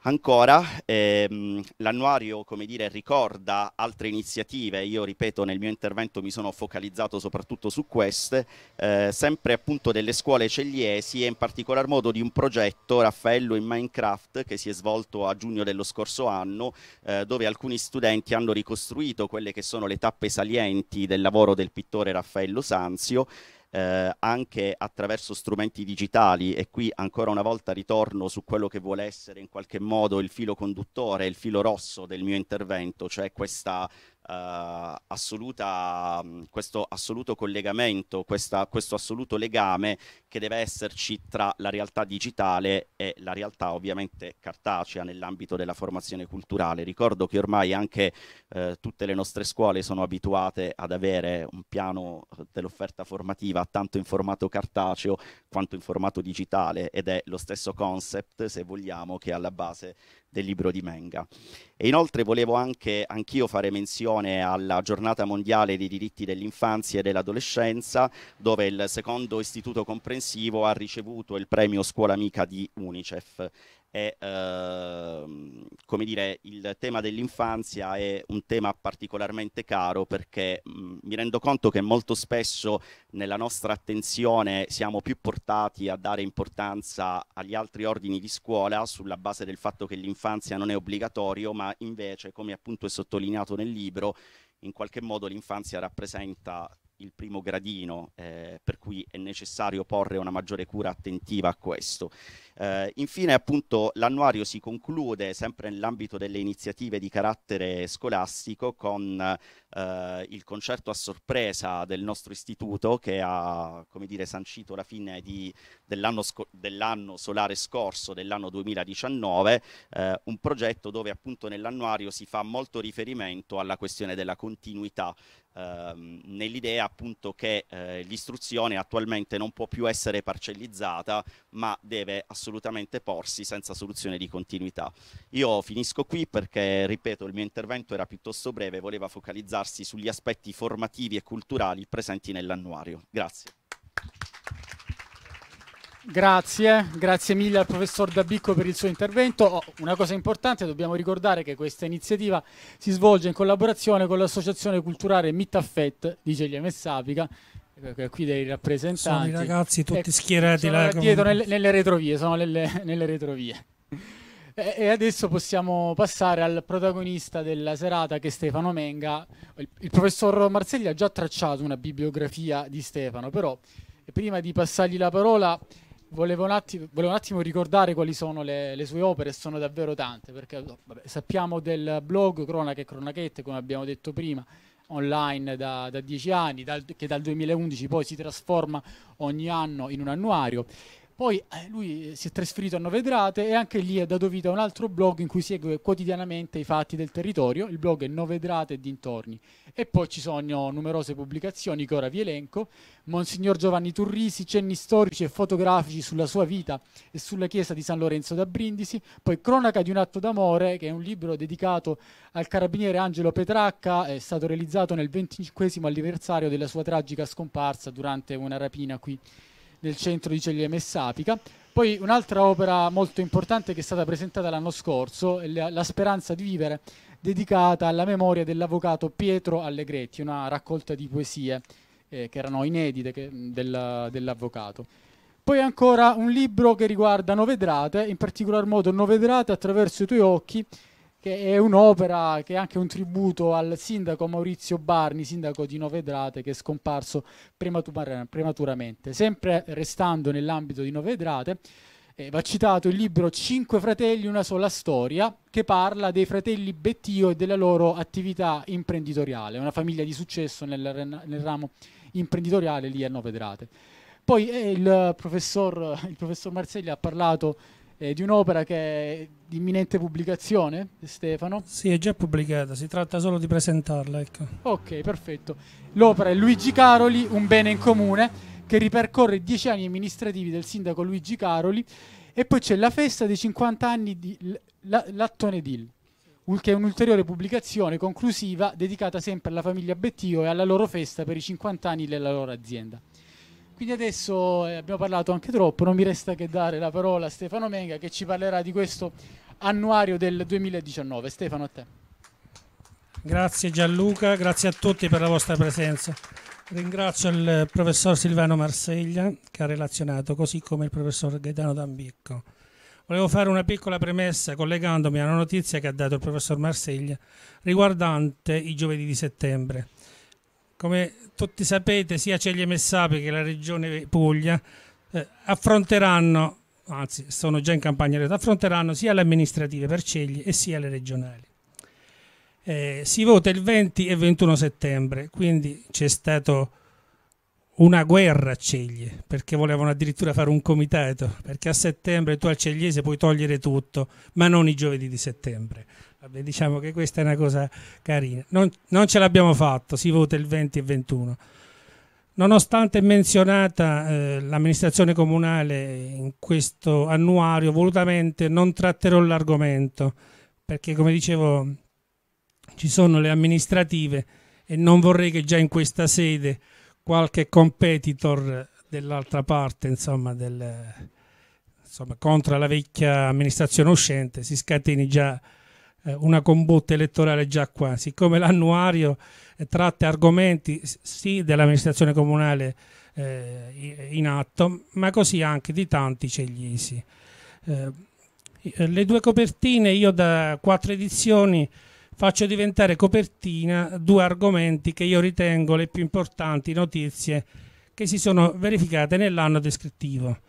Ancora, ehm, l'annuario ricorda altre iniziative, io ripeto nel mio intervento mi sono focalizzato soprattutto su queste, eh, sempre appunto delle scuole celliesi e in particolar modo di un progetto Raffaello in Minecraft che si è svolto a giugno dello scorso anno eh, dove alcuni studenti hanno ricostruito quelle che sono le tappe salienti del lavoro del pittore Raffaello Sanzio eh, anche attraverso strumenti digitali e qui ancora una volta ritorno su quello che vuole essere in qualche modo il filo conduttore, il filo rosso del mio intervento, cioè questa Uh, assoluta, um, questo assoluto collegamento, questa, questo assoluto legame che deve esserci tra la realtà digitale e la realtà ovviamente cartacea nell'ambito della formazione culturale. Ricordo che ormai anche uh, tutte le nostre scuole sono abituate ad avere un piano dell'offerta formativa tanto in formato cartaceo quanto in formato digitale ed è lo stesso concept, se vogliamo, che è alla base del libro di Menga. E inoltre volevo anche anch'io fare menzione alla giornata mondiale dei diritti dell'infanzia e dell'adolescenza, dove il secondo istituto comprensivo ha ricevuto il premio Scuola Amica di UNICEF e, eh, come dire, il tema dell'infanzia è un tema particolarmente caro perché mh, mm, mi rendo conto che molto spesso nella nostra attenzione siamo più portati a dare importanza agli altri ordini di scuola sulla base del fatto che l'infanzia non è obbligatorio, ma invece, come appunto è sottolineato nel libro, in qualche modo l'infanzia rappresenta il primo gradino, eh, per cui è necessario porre una maggiore cura attentiva a questo. Eh, infine, appunto, l'annuario si conclude sempre nell'ambito delle iniziative di carattere scolastico con eh, il concerto a sorpresa del nostro istituto che ha, come dire, sancito la fine di, dell'anno, sco- dell'anno, solare scorso, dell'anno 2019, eh, un progetto dove appunto nell'annuario si fa molto riferimento alla questione della continuità ehm, nell'idea appunto che eh, l'istruzione attualmente non può più essere parcellizzata, ma deve assolutamente porsi senza soluzione di continuità. Io finisco qui perché, ripeto, il mio intervento era piuttosto breve, voleva focalizzarsi sugli aspetti formativi e culturali presenti nell'annuario. Grazie. Grazie, grazie mille al professor Dabicco per il suo intervento. Oh, una cosa importante, dobbiamo ricordare che questa iniziativa si svolge in collaborazione con l'associazione culturale Mitaffet di Guglielmo e Sapica, eh, qui dei rappresentanti. Sono i ragazzi tutti ecco, schierati là. Eh, dietro nelle, nelle, retrovie, sono nelle, nelle retrovie. E, e adesso possiamo passare al protagonista della serata che è Stefano Menga. Il, il professor Marselli ha già tracciato una bibliografia di Stefano, però prima di passargli la parola volevo un, attimo, volevo un attimo, ricordare quali sono le, le, sue opere, sono davvero tante, perché oh, vabbè, sappiamo del blog Cronache e Cronachette, come abbiamo detto prima, online da, da dieci anni, dal, che dal 2011 poi si trasforma ogni anno in un annuario. Poi eh, lui eh, si è trasferito a Novedrate e anche lì ha dato vita a un altro blog in cui segue quotidianamente i fatti del territorio. Il blog è Novedrate e dintorni. E poi ci sono numerose pubblicazioni che ora vi elenco. Monsignor Giovanni Turrisi, cenni storici e fotografici sulla sua vita e sulla chiesa di San Lorenzo da Brindisi. Poi Cronaca di un atto d'amore, che è un libro dedicato al carabiniere Angelo Petracca, è stato realizzato nel 25 anniversario della sua tragica scomparsa durante una rapina qui nel centro di Ceglieme e Sapica. Poi un'altra opera molto importante che è stata presentata l'anno scorso è La speranza di vivere, dedicata alla memoria dell'avvocato Pietro Allegretti, una raccolta di poesie eh, che erano inedite che, del, dell'avvocato. Poi ancora un libro che riguarda Novedrate, in particolar modo Novedrate attraverso i tuoi occhi, che è un'opera che è anche un tributo al sindaco Maurizio Barni, sindaco di Novedrate, che è scomparso prematuramente. Sempre restando nell'ambito di Novedrate, eh, va citato il libro Cinque fratelli, una sola storia, che parla dei fratelli Bettio e della loro attività imprenditoriale, una famiglia di successo nel, nel ramo imprenditoriale lì a Novedrate. Poi eh, il, professor, il professor Marselli ha parlato eh, di un'opera che è di imminente pubblicazione, Stefano. Sì, è già pubblicata, si tratta solo di presentarla. Ecco. Ok, perfetto. L'opera è Luigi Caroli, Un bene in comune, che ripercorre i dieci anni amministrativi del sindaco Luigi Caroli e poi c'è la festa dei 50 anni di L- L- Lattone Dil che è un'ulteriore pubblicazione conclusiva dedicata sempre alla famiglia Bettio e alla loro festa per i 50 anni della loro azienda. Quindi adesso eh, abbiamo parlato anche troppo, non mi resta che dare la parola a Stefano Menga che ci parlerà di questo annuario del 2019. Stefano, a te. Grazie Gianluca, grazie a tutti per la vostra presenza. Ringrazio il professor Silvano Marseglia che ha relazionato, così come il professor Gaetano D'Ambicco. Volevo fare una piccola premessa collegandomi a una notizia che ha dato il professor Marseglia riguardante i giovedì di settembre come tutti sapete, sia Ceglie Messapi che la Regione Puglia eh, affronteranno, anzi sono già in campagna elettorale, affronteranno sia le amministrative per Ceglie e sia le regionali. Eh, si vota il 20 e 21 settembre, quindi c'è stata una guerra a Ceglie, perché volevano addirittura fare un comitato, perché a settembre tu al Cegliese puoi togliere tutto, ma non i giovedì di settembre. Vabbè, diciamo che questa è una cosa carina. Non, non ce l'abbiamo fatto, si vota il 20 e 21. Nonostante menzionata, eh, l'amministrazione comunale in questo annuario volutamente non tratterò l'argomento, perché come dicevo ci sono le amministrative e non vorrei che già in questa sede qualche competitor dell'altra parte, insomma, del, insomma, contro la vecchia amministrazione uscente, si scateni già eh, una combotta elettorale già qua, siccome l'annuario eh, tratta argomenti sì dell'amministrazione comunale eh, in atto, ma così anche di tanti ceglisi. Eh, eh, le due copertine io da quattro edizioni faccio diventare copertina due argomenti che io ritengo le più importanti notizie che si sono verificate nell'anno descrittivo.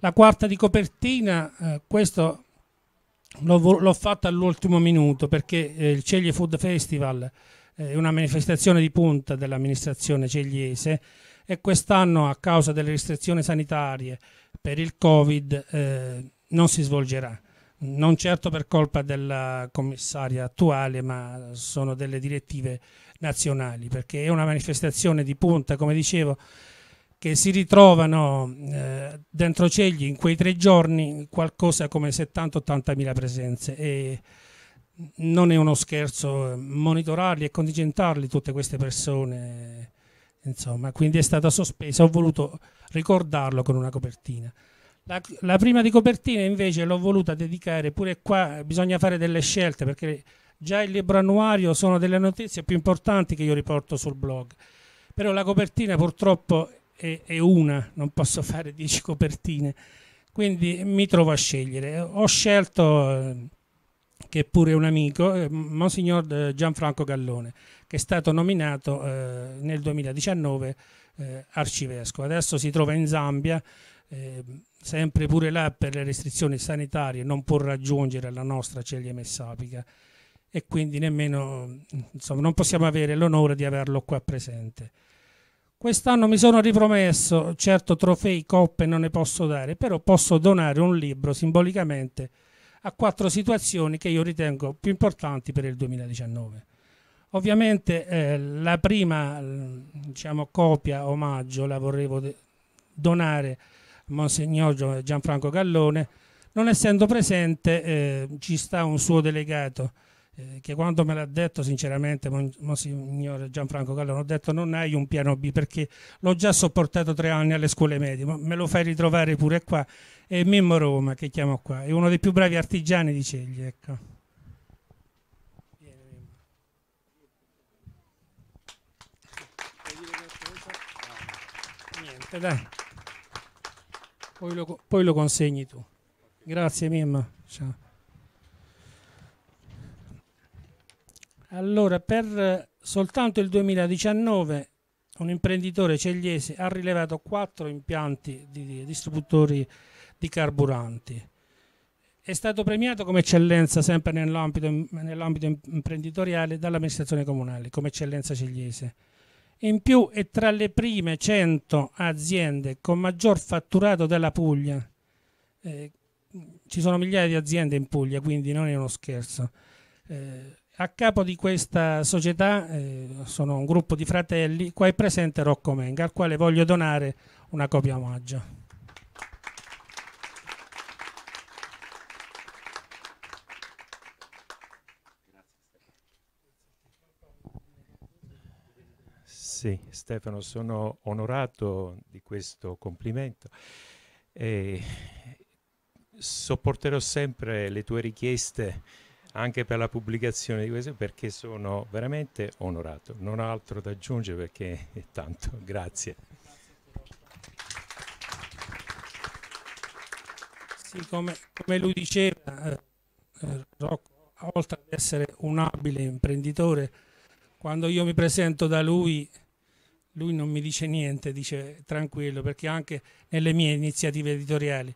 La quarta di copertina, eh, questo l'ho, l'ho fatta all'ultimo minuto perché eh, il Ceglie Food Festival eh, è una manifestazione di punta dell'amministrazione cegliese e quest'anno a causa delle restrizioni sanitarie per il Covid eh, non si svolgerà. Non certo per colpa della commissaria attuale, ma sono delle direttive nazionali, perché è una manifestazione di punta, come dicevo, che si ritrovano eh, dentro Cegli in quei tre giorni qualcosa come 70-80 mila presenze e non è uno scherzo eh, monitorarli e contingentarli tutte queste persone insomma quindi è stata sospesa ho voluto ricordarlo con una copertina la, la prima di copertina invece l'ho voluta dedicare pure qua bisogna fare delle scelte perché già il libro annuario sono delle notizie più importanti che io riporto sul blog però la copertina purtroppo è, è una, non posso fare dieci copertine, quindi mi trovo a scegliere. Ho scelto eh, che è pure un amico, eh, Monsignor eh, Gianfranco Gallone, che è stato nominato nel 2019 arcivescovo. Adesso si trova in Zambia, sempre pure là per le restrizioni sanitarie non può raggiungere la nostra Celia Messapica e quindi nemmeno, insomma, non possiamo avere l'onore di averlo qua presente. Quest'anno mi sono ripromesso, certo trofei, coppe non ne posso dare, però posso donare un libro simbolicamente a quattro situazioni che io ritengo più importanti per il 2019. Ovviamente eh, la prima mm, diciamo, copia, omaggio, la vorrei donare a Monsignor Gianfranco Gallone, non essendo presente eh, ci sta un suo delegato eh, che quando me l'ha detto sinceramente Monsignor Gianfranco Gallone ho detto non hai un piano B perché l'ho già sopportato tre anni alle scuole medie, ma me lo fai ritrovare pure qua. E Mimmo Roma, che chiamo qua, è uno dei più bravi artigiani di Cegli, ecco. Dai. Poi lo, poi lo consegni tu. Grazie Mimma. Ciao. Allora, per eh, soltanto il 2019 un imprenditore cegliese ha rilevato quattro impianti di distributori di carburanti. È stato premiato come eccellenza sempre nell'ambito, nell imprenditoriale dall'amministrazione comunale, come eccellenza cegliese. In più è tra le prime 100 aziende con maggior fatturato della Puglia. Eh, ci sono migliaia di aziende in Puglia, quindi non è uno scherzo. Eh, a capo di questa società, eh, sono un gruppo di fratelli, qua è presente Rocco Menga, al quale voglio donare una copia omaggio. Sì, Stefano, sono onorato di questo complimento e sopporterò sempre le tue richieste anche per la pubblicazione di questo perché sono veramente onorato. Non ho altro da aggiungere perché è tanto. Grazie. Sì, come, come lui diceva, eh, eh, Rocco, oltre ad essere un abile imprenditore, quando io mi presento da lui, lui non mi dice niente, dice tranquillo, perché anche nelle mie iniziative editoriali.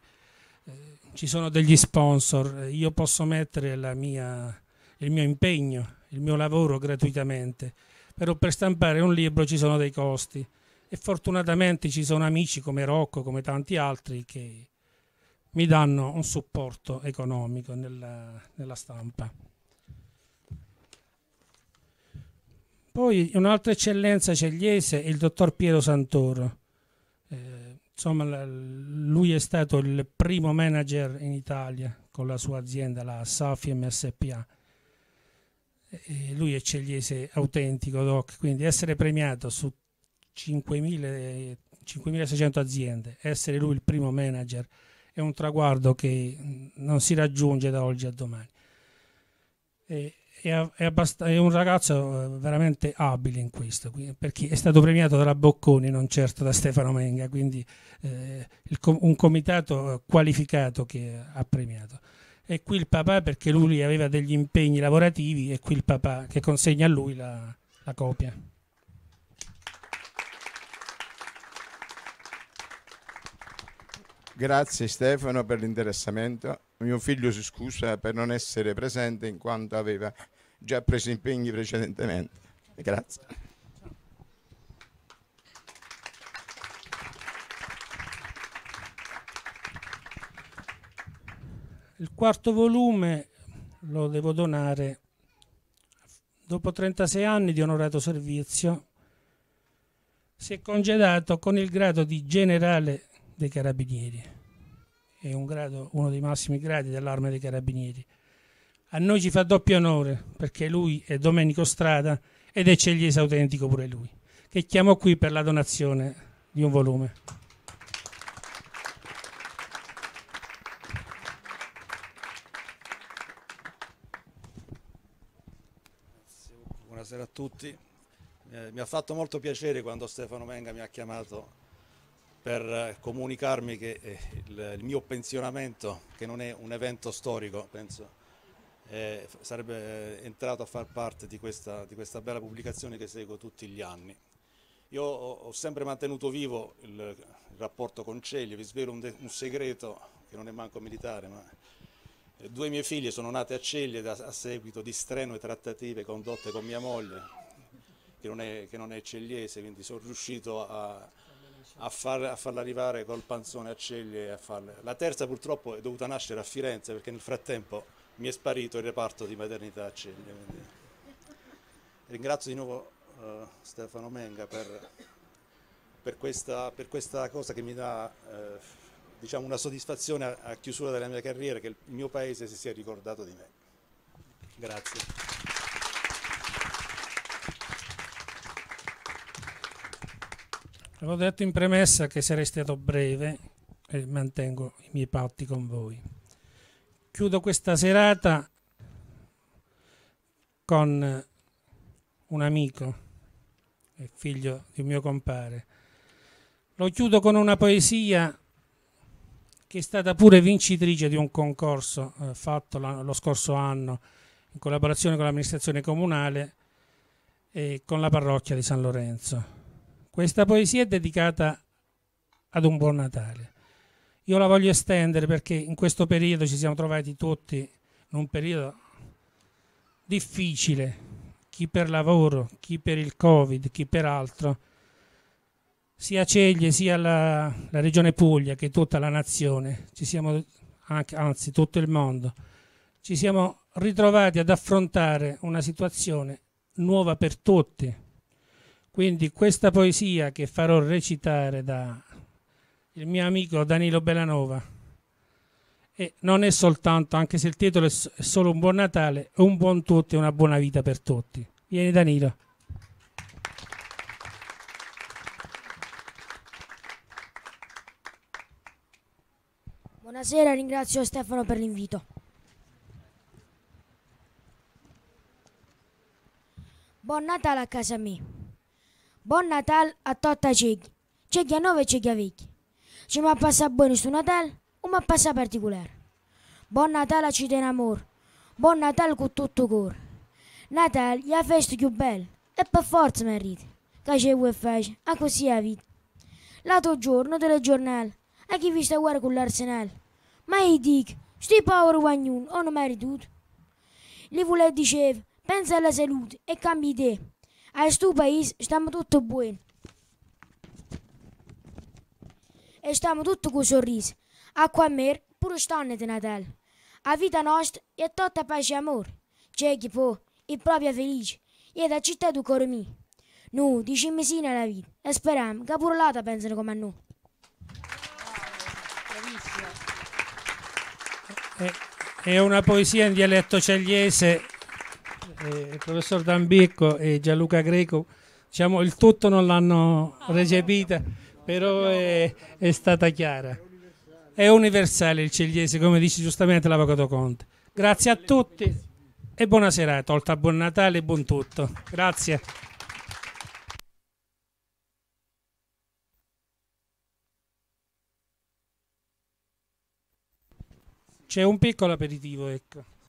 Eh, ci sono degli sponsor, io posso mettere mia, il mio impegno, il mio lavoro gratuitamente, però per stampare un libro ci sono dei costi e fortunatamente ci sono amici come Rocco, come tanti altri che mi danno un supporto economico nella, nella stampa. Poi un'altra eccellenza cegliese è il dottor Piero Santoro. Eh, Insomma, lui è stato il primo manager in Italia con la sua azienda, la Safi MSPA. E lui è cegliese autentico, Doc, quindi essere premiato su 5.600 aziende, essere lui il primo manager, è un traguardo che non si raggiunge da oggi a domani. E è, abbast- è, un ragazzo eh, veramente abile in questo, perché è stato premiato dalla Bocconi, non certo da Stefano Menga, quindi eh, com- un comitato qualificato che ha premiato. E qui il papà, perché lui aveva degli impegni lavorativi, e qui il papà che consegna a lui la, la copia. Grazie Stefano per l'interessamento mio figlio si scusa per non essere presente in quanto aveva già preso impegni precedentemente. Grazie. Il quarto volume lo devo donare dopo 36 anni di onorato servizio. Si è congedato con il grado di generale dei carabinieri è un grado, uno dei massimi gradi dell'arma dei carabinieri. A noi ci fa doppio onore perché lui è Domenico Strada ed è Cegliese autentico pure lui, che chiamo qui per la donazione di un volume. Buonasera a tutti. Eh, mi ha fatto molto piacere quando Stefano Menga mi ha chiamato per eh, comunicarmi che eh, il, mio pensionamento, che non è un evento storico, penso, eh, sarebbe eh, entrato a far parte di questa, di questa, bella pubblicazione che seguo tutti gli anni. Io ho, sempre mantenuto vivo il, il rapporto con Ceglio, vi svelo un, un, segreto che non è manco militare, ma due mie figlie sono nate a Ceglio a seguito di strenue trattative condotte con mia moglie, che non è, che non è cegliese, quindi sono riuscito a a, far, a, farla arrivare col panzone a Ceglie. A la terza purtroppo è dovuta nascere a Firenze perché nel frattempo mi è sparito il reparto di maternità a Ceglie. Quindi. Ringrazio di nuovo uh, Stefano Menga per, per, questa, per, questa, cosa che mi dà uh, diciamo una soddisfazione a, a chiusura della mia carriera, che il mio paese si sia ricordato di me. Grazie. Avevo detto in premessa che sarei stato breve e mantengo i miei patti con voi. Chiudo questa serata con un amico, figlio di un mio compare. Lo chiudo con una poesia che è stata pure vincitrice di un concorso eh, fatto lo scorso anno in collaborazione con l'amministrazione comunale e con la parrocchia di San Lorenzo. Questa poesia è dedicata ad un buon Natale. Io la voglio estendere perché in questo periodo ci siamo trovati tutti in un periodo difficile, chi per lavoro, chi per il Covid, chi per altro. Sia Ceglie, sia la, la regione Puglia che tutta la nazione, ci siamo, anche, anzi tutto il mondo, ci siamo ritrovati ad affrontare una situazione nuova per tutti quindi questa poesia che farò recitare da il mio amico Danilo Bellanova e non è soltanto, anche se il titolo è solo un buon Natale, un buon tutti e una buona vita per tutti. Vieni Danilo. Buonasera, ringrazio Stefano per l'invito. Buon Natale a casa mia. Buon Natale a tutti i ciechi, ciechi a nove e ciechi a vecchi. Ci mi passa buoni su Natale, o mi passa particolare. Buon Natale a Ciden Amor, buon Natale con tutto il cuore. Natale è la festa più bella, e per forza mi meriti, che c'è vuoi fare, a così è la vita. L'altro giorno telegiornale, a chi vi sta guardare con l'arsenale. Ma io dico, sti povero guagnun, o non mi merito. Li vuole diceva, pensa alla salute e cambi idea. A este país estamos tudo bem. Estamos tudo com sorriso, a comer pure stanno di Natale. La vita nostra è tutta pace e amore. C'è chi può, è proprio felice, e da città do cuore mio. Noi diciamo sì nella vita e speriamo che pure l'altra pensano come a noi. È una poesia in dialetto cegliese eh, il professor D'Ambicco e Gianluca Greco, diciamo il tutto non l'hanno recepita, però è, è, stata chiara. È universale il Cegliese, come dice giustamente l'Avvocato Conte. Grazie a tutti e buona serata, oltre buon Natale e buon tutto. Grazie. C'è un piccolo aperitivo, ecco.